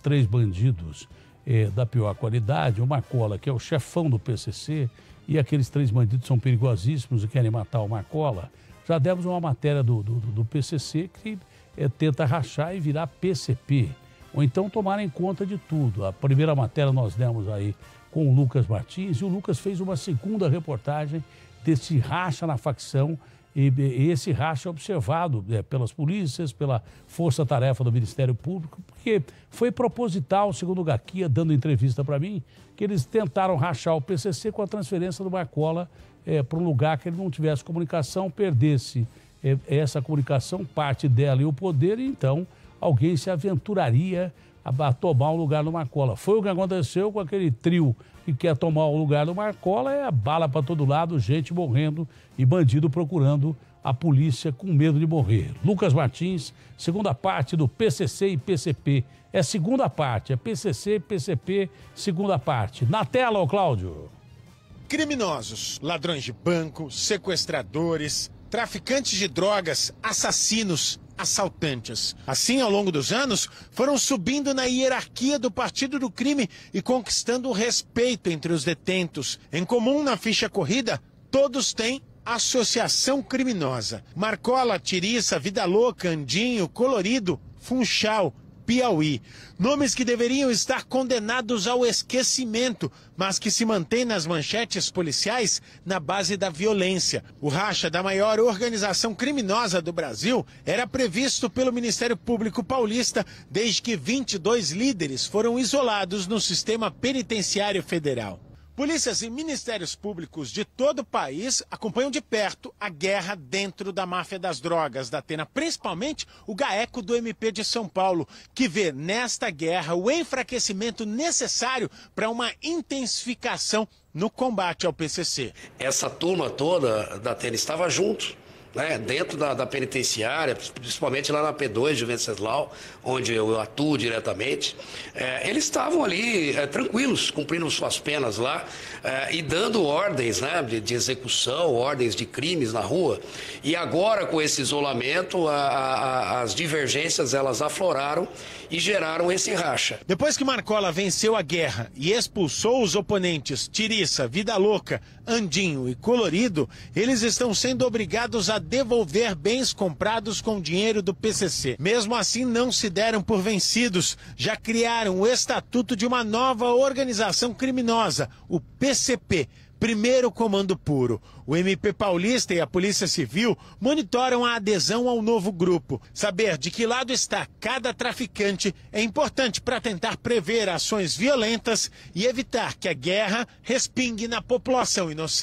três bandidos é, da pior qualidade, o Macola que é o chefão do PCC, e aqueles três bandidos são perigosíssimos e querem matar o Macola. Já demos uma matéria do, do, do PCC que é, tenta rachar e virar PCP, ou então tomarem conta de tudo. A primeira matéria nós demos aí com o Lucas Martins e o Lucas fez uma segunda reportagem desse racha na facção e, e esse racha é observado é, pelas polícias, pela força-tarefa do Ministério Público, porque foi proposital, segundo o Gaquia, dando entrevista para mim, que eles tentaram rachar o PCC com a transferência do Marcola é, para um lugar que ele não tivesse comunicação, perdesse é, essa comunicação, parte dela e o poder, e então alguém se aventuraria a tomar o lugar do Marcola. Foi o que aconteceu com aquele trio que quer tomar o lugar do Marcola, é bala para todo lado, gente morrendo e bandido procurando a polícia com medo de morrer. Lucas Martins, segunda parte do PCC e PCP. É segunda parte, é PCC, PCP, segunda parte. Na tela, ô Cláudio. Criminosos, ladrões de banco, sequestradores, traficantes de drogas, assassinos assaltantes. Assim, ao longo dos anos, foram subindo na hierarquia do Partido do Crime e conquistando o respeito entre os detentos. Em comum na ficha corrida, todos têm associação criminosa. Marcola, Tiriça, Vida Louca, Andinho, Colorido, Funchal Piauí. Nomes que deveriam estar condenados ao esquecimento, mas que se mantêm nas manchetes policiais na base da violência. O racha da maior organização criminosa do Brasil era previsto pelo Ministério Público Paulista desde que 22 líderes foram isolados no sistema penitenciário federal. Polícias e ministérios públicos de todo o país acompanham de perto a guerra dentro da máfia das drogas da Atena, principalmente o GAECO do MP de São Paulo, que vê nesta guerra o enfraquecimento necessário para uma intensificação no combate ao PCC. Essa turma toda da Atena estava junto né, dentro da, da, penitenciária, principalmente lá na P2 de Venceslau, onde eu atuo diretamente, é, eles estavam ali é, tranquilos, cumprindo suas penas lá é, e dando ordens né, de, de, execução, ordens de crimes na rua. E agora, com esse isolamento, a, a, as divergências elas afloraram e geraram esse racha. Depois que Marcola venceu a guerra e expulsou os oponentes Tiriça, Vida Louca, Andinho e Colorido, eles estão sendo obrigados a devolver bens comprados com dinheiro do PCC. Mesmo assim, não se deram por vencidos. Já criaram o estatuto de uma nova organização criminosa, o PCP. Primeiro Comando Puro. O MP Paulista e a Polícia Civil monitoram a adesão ao novo grupo. Saber de que lado está cada traficante é importante para tentar prever ações violentas e evitar que a guerra respingue na população inocente.